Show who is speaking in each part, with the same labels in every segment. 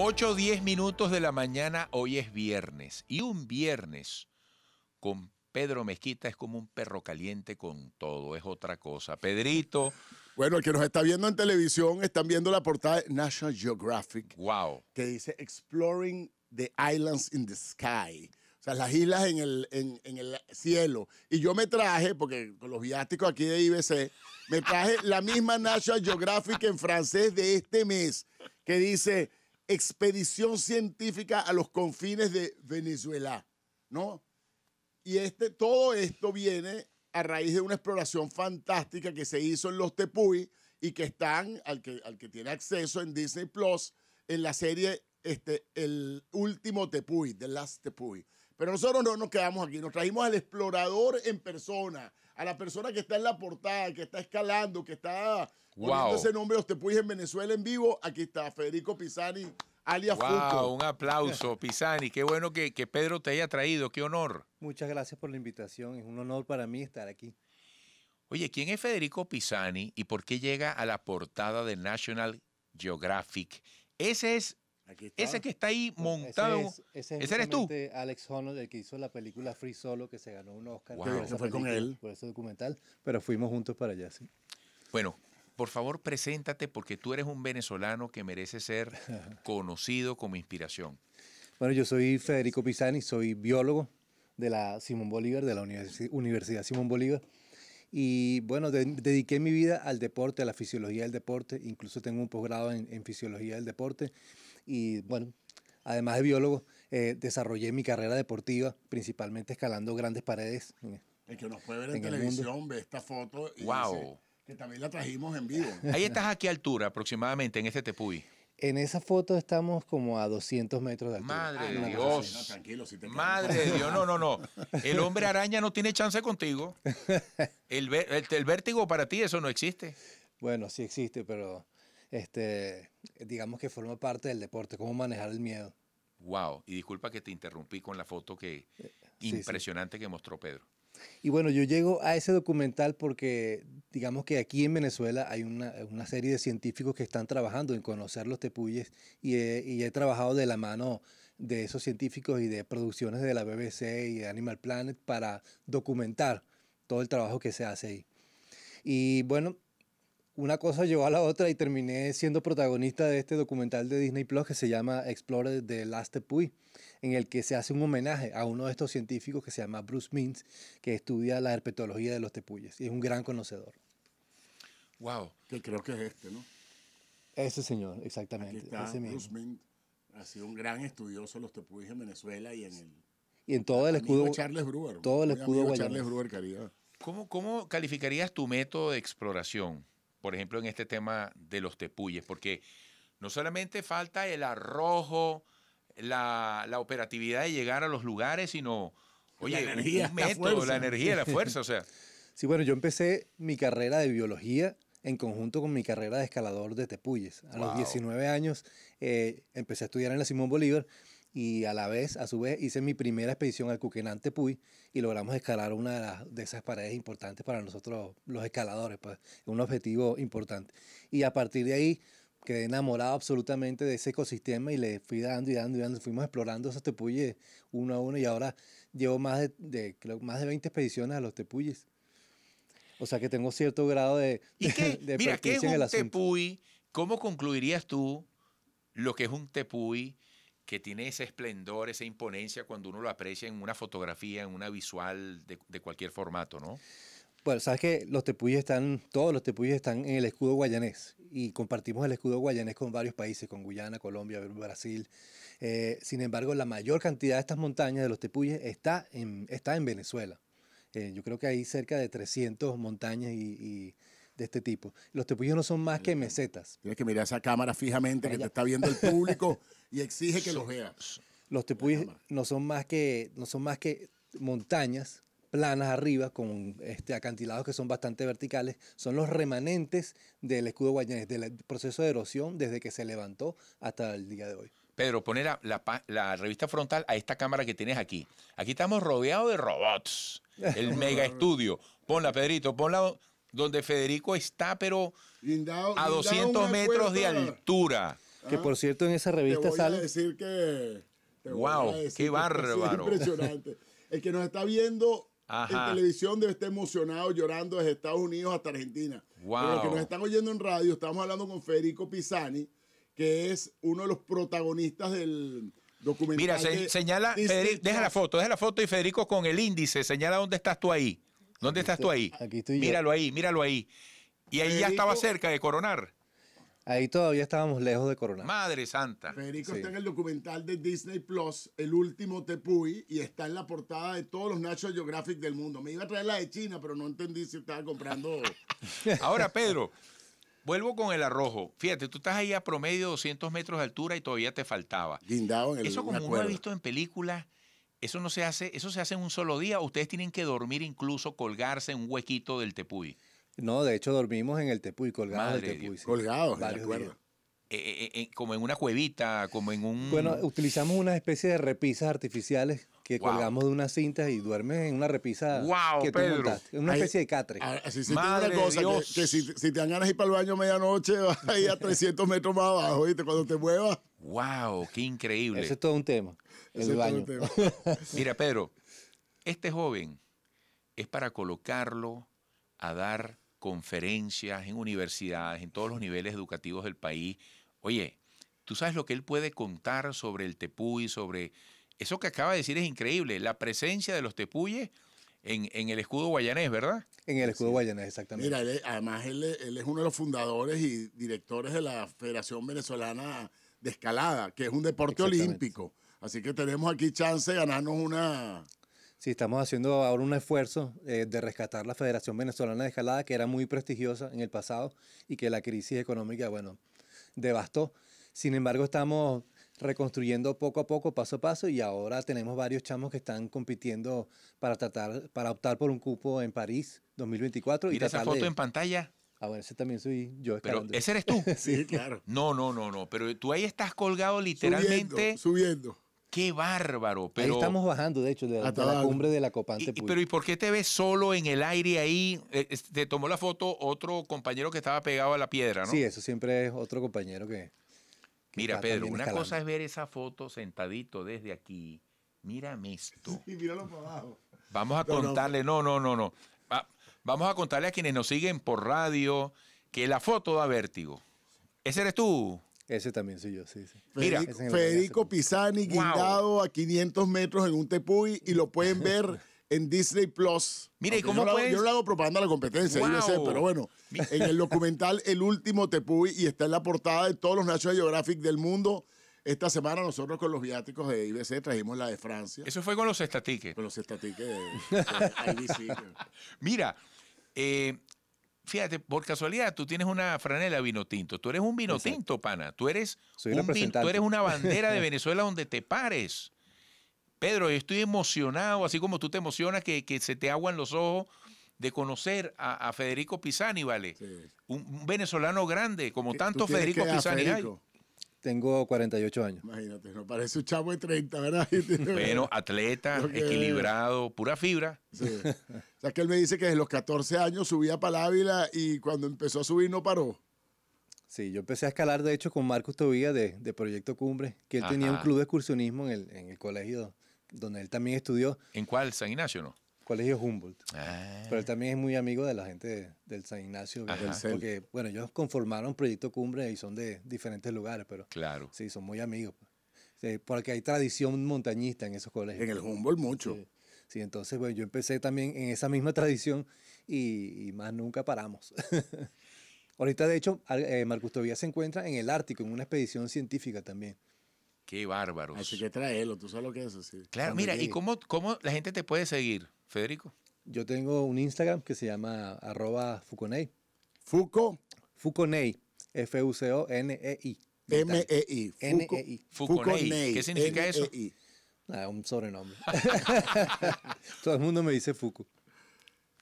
Speaker 1: 8 o 10 minutos de la mañana, hoy es viernes. Y un viernes con Pedro Mezquita es como un perro caliente con todo, es otra cosa. Pedrito.
Speaker 2: Bueno, el que nos está viendo en televisión, están viendo la portada de National Geographic. Wow. Que dice Exploring the Islands in the Sky. O sea, las islas en el, en el cielo. Y yo me traje, porque con los viáticos aquí de IBC, me traje la misma National Geographic en francés de este mes, que dice expedición científica a los confines de Venezuela, ¿no? Y este, todo esto viene a raíz de una exploración fantástica que se hizo en los Tepuy y que están, al que, al que tiene acceso en Disney Plus, en la serie este, El Último Tepuy, The Last Tepuy. Pero nosotros no nos quedamos aquí, nos trajimos al explorador en persona, a la persona que está en la portada, que está escalando, que está wow. poniendo ese nombre te puse en Venezuela en vivo. Aquí está Federico Pisani, alias wow, Un
Speaker 1: aplauso, Pisani. Qué bueno que, que Pedro te haya traído, qué honor.
Speaker 3: Muchas gracias por la invitación, es un honor para mí estar aquí.
Speaker 1: Oye, ¿quién es Federico Pisani y por qué llega a la portada de National Geographic? Ese es ese que
Speaker 3: está ahí montado. Ese, eres tú. Alex Honnold, el que hizo la película Free Solo, que se ganó un Oscar. Por fue con él. Por ese documental, pero fuimos juntos para allá, sí.
Speaker 1: Bueno, por favor, preséntate porque tú eres un venezolano que merece ser conocido como inspiración.
Speaker 3: Bueno, yo soy Federico Pisani, soy biólogo de la Simón Bolívar, de la Universidad Simón Bolívar. Y bueno, dediqué mi vida al deporte, a la fisiología del deporte. Incluso tengo un posgrado en, fisiología del deporte. Y bueno, además de biólogo, eh, desarrollé mi carrera deportiva, principalmente escalando grandes paredes. El que nos puede ver en, televisión ve
Speaker 2: esta foto y wow. dice que también la trajimos en vivo. Ahí estás
Speaker 1: a qué altura aproximadamente en este Tepuy.
Speaker 3: En esa foto estamos como a 200 metros de altura. Madre ah, de Dios.
Speaker 1: Madre de Dios, no, no, no. El hombre araña no tiene chance contigo. El,
Speaker 3: vértigo para ti, eso no existe. Bueno, sí existe, pero este, digamos que forma parte del deporte, cómo manejar el miedo.
Speaker 1: Wow, y disculpa que te interrumpí con la foto que eh, impresionante que mostró Pedro.
Speaker 3: Y bueno, yo llego a ese documental porque digamos que aquí en Venezuela hay una, serie de científicos que están trabajando en conocer los tepuyes y he, y he, trabajado de la mano de esos científicos y de producciones de la BBC y de Animal Planet para documentar todo el trabajo que se hace ahí. Y bueno, una cosa llevó a la otra y terminé siendo protagonista de este documental de Disney Plus que se llama Explore de Last Tepuy, en el que se hace un homenaje a uno de estos científicos que se llama Bruce Mintz, que estudia la herpetología de los tepuyes y es un gran conocedor.
Speaker 2: Wow. Que creo que es este, ¿no?
Speaker 3: Ese señor, exactamente. mismo. Bruce
Speaker 2: Mintz ha sido un gran estudioso de los tepuyes en Venezuela y en el
Speaker 3: y en todo el escudo Charles Brewer. Todo el escudo Charles Brewer,
Speaker 1: ¿Cómo, ¿Cómo calificarías tu método de exploración? por ejemplo, en este tema de los tepuyes, porque no solamente falta el arrojo, la, operatividad de llegar a los lugares, sino,
Speaker 3: oye, la energía, la, fuerza, o sea. Sí, bueno, yo empecé mi carrera de biología en conjunto con mi carrera de escalador de tepuyes. A los 19 años eh, empecé a estudiar en la Simón Bolívar y a la vez, a su vez, hice mi primera expedición al Kukenan Tepuy y logramos escalar una de, las, de esas paredes importantes para nosotros los escaladores, pues un objetivo importante. Y a partir de ahí quedé enamorado absolutamente de ese ecosistema y le fui dando y dando y dando, fuimos explorando esos tepuyes uno a uno y ahora llevo más de, más de 20 expediciones a los tepuyes. O sea que tengo cierto grado de, Mira, ¿qué es un
Speaker 1: tepuy? ¿Cómo concluirías tú lo que es un tepuy? que tiene ese esplendor, esa imponencia cuando uno lo aprecia en una fotografía, en una visual de, cualquier formato, ¿no?
Speaker 3: Bueno, sabes que los tepuyes están, todos los tepuyes están en el escudo guayanés y compartimos el escudo guayanés con varios países, con Guyana, Colombia, Brasil. Eh, sin embargo, la mayor cantidad de estas montañas de los tepuyes está en, está en Venezuela. Eh, yo creo que hay cerca de 300 montañas y de este tipo. Los tepuyos no son más que mesetas. Tienes que mirar esa cámara fijamente que te está viendo el público y exige que los veas. Los tepuyos no son más que, no son más que montañas planas arriba con este, acantilados que son bastante verticales, son los remanentes del escudo guayanes, del proceso de erosión desde que se levantó hasta el día de hoy.
Speaker 1: Pedro, poner la, la, revista frontal a esta cámara que tienes aquí. Aquí estamos rodeados de robots. El mega estudio. Ponla, Pedrito, ponla donde Federico está, pero a 200 metros de
Speaker 3: altura. que por cierto, en esa revista sale. decir
Speaker 2: que.
Speaker 3: ¡Wow! ¡Qué bárbaro!
Speaker 2: El que nos está viendo en televisión debe estar emocionado, llorando desde Estados Unidos hasta Argentina. ¡Wow! Pero los que nos están oyendo en radio, estamos hablando con Federico Pisani, que es uno de los protagonistas del. Documental Mira, señala, deja la
Speaker 1: foto, deja la foto y Federico con el índice señala dónde estás tú ahí. ¿Dónde estás este, tú ahí? Aquí estoy míralo
Speaker 3: ahí, míralo ahí.
Speaker 1: Y ahí ya estaba cerca de coronar.
Speaker 3: Ahí todavía estábamos lejos de coronar.
Speaker 1: Madre santa. Federico está en
Speaker 2: el documental de Disney Plus, El último Tepuy, y está en la portada de todos los National Geographic del mundo. Me iba a traer la de China, pero no entendí si estaba
Speaker 1: comprando. Ahora, Pedro, vuelvo con el arrojo. Fíjate, tú estás ahí a promedio 200 metros de altura y todavía te faltaba.
Speaker 2: Lindado en el Eso como uno ha visto
Speaker 1: en películas eso no se hace, eso se hace en un solo día. ¿O ustedes tienen que dormir incluso colgarse en un huequito del
Speaker 3: tepuy. No, de hecho dormimos en el tepuy, colgados del tepuy. Colgados, de acuerdo.
Speaker 1: Eh, eh, eh, como en una cuevita, como en un... Bueno,
Speaker 3: utilizamos una especie de repisas artificiales que colgamos de unas cintas y duermes en una repisa wow, que Una especie de catre. Madre Dios.
Speaker 2: que, si, te dan
Speaker 3: ganas de ir para el baño a medianoche, vas a ir a 300 metros más
Speaker 2: abajo, ¿viste? Cuando te muevas.
Speaker 1: ¡Wow! ¡Qué increíble! Ese es todo un tema, el baño. Tema. Mira, Pedro, este joven es para colocarlo a dar conferencias en universidades, en todos los niveles educativos del país, Oye, tú sabes lo que él puede contar sobre el tepuy, sobre... Eso que acaba de decir es increíble, la presencia de los tepuyes en, el escudo guayanés, ¿verdad?
Speaker 3: En el escudo guayanés, exactamente. Mira,
Speaker 2: además él, es uno de los fundadores y directores de la Federación
Speaker 3: Venezolana de Escalada, que es un deporte olímpico. Así que tenemos aquí chance de ganarnos una... Sí, estamos haciendo ahora un esfuerzo eh, de rescatar la Federación Venezolana de Escalada, que era muy prestigiosa en el pasado y que la crisis económica, bueno, devastó. Sin embargo, estamos reconstruyendo poco a poco, paso a paso, y ahora tenemos varios chamos que están compitiendo para tratar, para optar por un cupo en París 2024. Mira y esa foto en pantalla. Ah, bueno, ese también soy yo. Pero ese eres tú. sí, claro.
Speaker 1: No, no, no, no. Pero tú ahí estás colgado literalmente. Subiendo. subiendo. Qué bárbaro. Pero... estamos
Speaker 3: bajando, de hecho, de, la, de la cumbre de la Copante. pero
Speaker 1: ¿y por qué te ves solo en el aire ahí? Eh, te tomó la foto otro compañero que estaba pegado a la piedra, ¿no? Sí,
Speaker 3: eso siempre es otro compañero que... Mira, Pedro, una cosa
Speaker 1: es ver esa foto sentadito desde aquí. Mírame esto.
Speaker 2: Y míralo para abajo.
Speaker 1: Vamos a contarle, no, no, no, no. vamos a contarle a quienes nos siguen por radio que la foto da vértigo. Ese eres tú.
Speaker 3: Ese también soy yo, sí. sí. Pues Mira, Federico
Speaker 2: Pisani guindado a 500 metros en un tepuy y lo pueden ver en Disney Plus. Mira, ¿y cómo yo, Lo hago, yo propaganda a la competencia, wow. pero bueno, en el documental El último tepuy y está en la portada de todos los National Geographic del mundo. Esta semana nosotros con los viáticos de IBC trajimos la de Francia.
Speaker 1: Eso fue con los estatiques. Con los estatiques de, IBC. Mira, eh, fíjate, por casualidad, tú tienes una franela vino tinto. Tú eres un vino tinto, pana. Tú eres, un vino, tú eres una bandera de Venezuela donde te pares. Pedro, estoy emocionado, así como tú te emocionas que, se te aguan los ojos de conocer a, Federico Pisani, ¿vale? Un, venezolano grande, como tanto Federico Pisani hay.
Speaker 3: Tengo 48 años. Imagínate, no parece un chavo de 30, ¿verdad? bueno,
Speaker 1: atleta, equilibrado, pura fibra. Sí. O
Speaker 2: sea, que él me dice que desde los 14 años
Speaker 3: subía para Ávila y cuando empezó a subir no paró. Sí, yo empecé a escalar, de hecho, con Marcos Tobía de, Proyecto Cumbre, que él tenía un club de excursionismo en el, en el colegio donde él también estudió.
Speaker 1: ¿En cuál? ¿San Ignacio no?
Speaker 3: Colegio Humboldt. Ah. Pero él también es muy amigo de la gente del San Ignacio. Porque, bueno, ellos conformaron Proyecto Cumbre y son de diferentes lugares, pero sí, son muy amigos. porque hay tradición montañista en esos colegios. En el Humboldt mucho. Sí. entonces, bueno, yo empecé también en esa misma tradición y, más nunca paramos. Ahorita, de hecho, eh, Marcus Tobías se encuentra en el Ártico, en una expedición científica también. Qué bárbaro. Así que traelo, tú sabes lo que es Claro, mira, ¿y cómo, cómo la gente te puede seguir? Federico. Yo tengo un Instagram que se llama arroba Fuconei. Fuco. Fuconei. F-U-C-O-N-E-I. M-E-I. N-E-I. Fuconei. ¿Qué significa eso? E ah, un sobrenombre. Todo el mundo me dice Fuku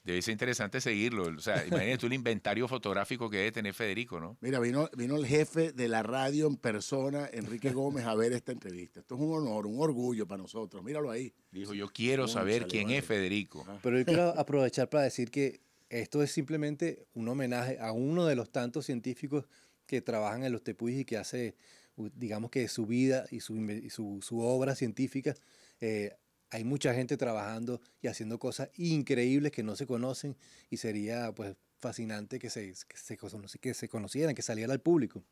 Speaker 3: debe ser interesante seguirlo.
Speaker 1: O sea, imagínate tú el inventario fotográfico que debe tener Federico, ¿no?
Speaker 2: Mira, vino, el jefe de la radio en persona, Enrique Gómez, a ver esta entrevista. Esto es un honor, un orgullo para nosotros. Míralo ahí.
Speaker 1: Dijo, yo quiero saber quién es Federico. Pero yo quiero
Speaker 3: aprovechar para decir que esto es simplemente un homenaje a uno de los tantos científicos que trabajan en los tepuis y que hace, digamos que su vida y su, obra científica eh, hay mucha gente trabajando y haciendo cosas increíbles que no se conocen y sería pues fascinante que se, que que se conocieran, que saliera al público.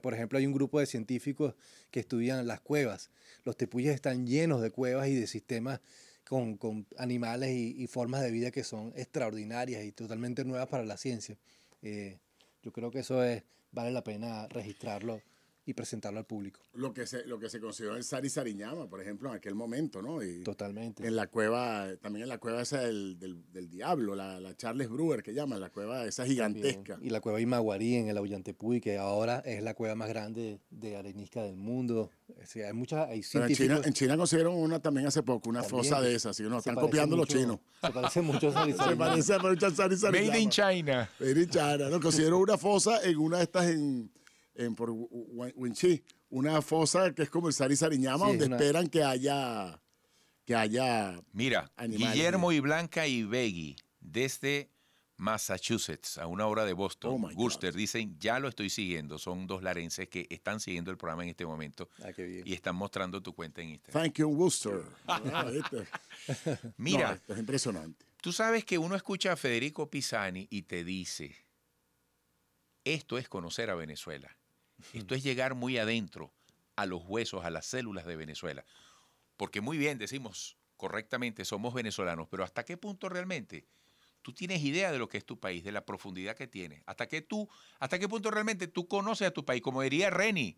Speaker 3: Por ejemplo, hay un grupo de científicos que estudian las cuevas. Los tepuyes están llenos de cuevas y de sistemas con, con animales y, formas de vida que son extraordinarias y totalmente nuevas para la ciencia. Eh, yo creo que eso es, vale la pena registrarlo y presentarlo al público.
Speaker 2: Lo que se, lo que se consideró el Sari Sariñama, por ejemplo, en aquel momento, ¿no? Totalmente. En la cueva, también en la cueva esa del, del, diablo, la, Charles Brewer que llaman,
Speaker 3: la cueva esa gigantesca. Y la cueva Imaguarí en el Aullantepuy, que ahora es la cueva más grande de arenisca del mundo. O sea, hay muchas, hay en China, en
Speaker 2: consiguieron una también hace poco, una fosa de esas, ¿sí? no, están copiando los chinos. Se
Speaker 3: parece mucho a Sari Se parece mucho a Made in
Speaker 2: China. Made in China, no, consiguieron una fosa en una de estas en en por Winchi, una fosa que es como el Sari Sariñama, donde esperan que haya que haya
Speaker 1: Mira, Guillermo y Blanca y Beggy, desde Massachusetts, a una hora de Boston. Oh dicen, ya lo estoy siguiendo. Son dos larenses que están siguiendo el programa en este momento ah, y están mostrando tu cuenta en Instagram. Thank you, Guster. Ah,
Speaker 2: Mira,
Speaker 1: es impresionante. Tú sabes que uno escucha a Federico Pisani y te dice, esto es conocer a Venezuela. Esto es llegar muy adentro a los huesos, a las células de Venezuela. Porque muy bien, decimos correctamente, somos venezolanos, pero ¿hasta qué punto realmente? Tú tienes idea de lo que es tu país, de la profundidad que tiene. ¿Hasta qué, tú, hasta qué punto realmente tú conoces a tu país? Como diría Reni,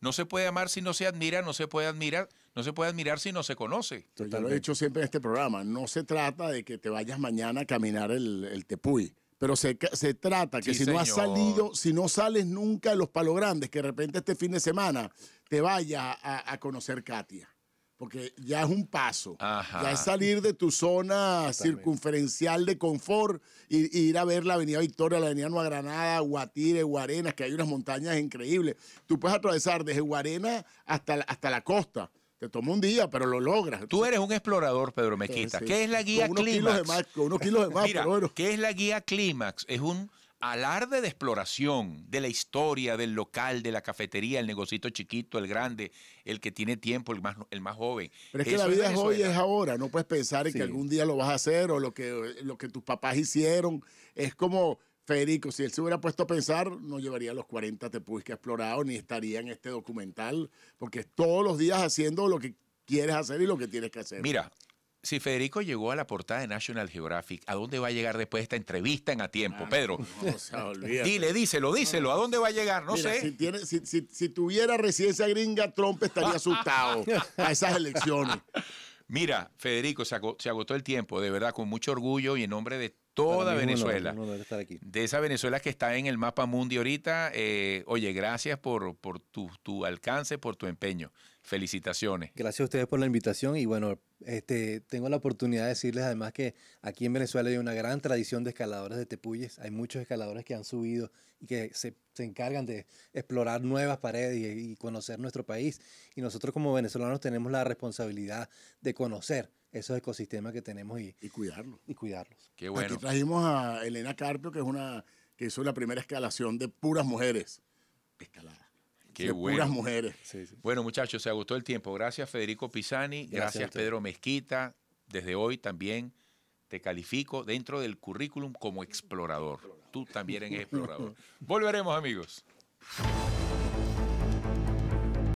Speaker 1: no se puede amar si no se admira, no se puede admirar, no se puede admirar si no se conoce. Yo lo he
Speaker 2: dicho siempre en este programa, no se trata de que te vayas mañana a caminar el Tepuy pero se, se trata que si no has salido, si no sales nunca de los palos grandes, que de repente este fin de semana te vaya a, conocer Katia. Porque ya es un paso.
Speaker 1: Ya es salir
Speaker 2: de tu zona circunferencial de confort e ir a ver la Avenida Victoria, la Avenida Nueva Granada, Guatire, Guarenas, que hay unas montañas increíbles. Tú puedes atravesar desde Guarena hasta, hasta la costa. Te toma un día, pero lo logras. Tú eres un
Speaker 1: explorador, Pedro Mequita. ¿Qué es la guía con clímax? de unos kilos de más, ¿Qué es la guía clímax? Es un alarde de exploración de la historia, del local, de la cafetería, el negocito chiquito, el grande, el que tiene tiempo, el más, el más joven. Pero es que la vida es hoy, es
Speaker 2: ahora. No puedes pensar en que algún día lo vas a hacer o lo que, lo que tus papás hicieron. Es como Federico, si él se hubiera puesto a pensar, no llevaría los 40 tepuis que ha explorado, ni estaría en este documental, porque es todos los días haciendo lo que quieres hacer y lo que tienes que hacer. Mira,
Speaker 1: si Federico llegó a la portada de National Geographic, ¿a dónde va a llegar después de esta entrevista en A Tiempo, ah, Pedro? No, o dice, Dile, díselo, díselo, ¿a dónde va a llegar? No sé.
Speaker 2: Si, tuviera residencia gringa, Trump estaría asustado a esas elecciones.
Speaker 1: Mira, Federico, se agotó, se agotó el tiempo, de verdad, con mucho orgullo y en nombre de toda Venezuela. De esa Venezuela que está en el mapa mundi ahorita. Eh, oye, gracias por, por tu, tu alcance, por tu empeño felicitaciones.
Speaker 3: Gracias a ustedes por la invitación y bueno, este, tengo la oportunidad de decirles además que aquí en Venezuela hay una gran tradición de escaladores de tepuyes, hay muchos escaladores que han subido y que se, encargan de explorar nuevas paredes y, conocer nuestro país y nosotros como venezolanos tenemos la responsabilidad de conocer esos ecosistemas que tenemos y, cuidarlos. Y cuidarlos. Qué bueno. Aquí trajimos a Elena Carpio,
Speaker 2: que es una que hizo la primera escalación de puras mujeres
Speaker 1: escaladas. Qué mujeres. Bueno, muchachos, se agotó el tiempo. Gracias, Federico Pisani. Gracias, gracias Pedro Mezquita. Desde hoy también te califico dentro del currículum como explorador. Tú también eres explorador. Volveremos, amigos.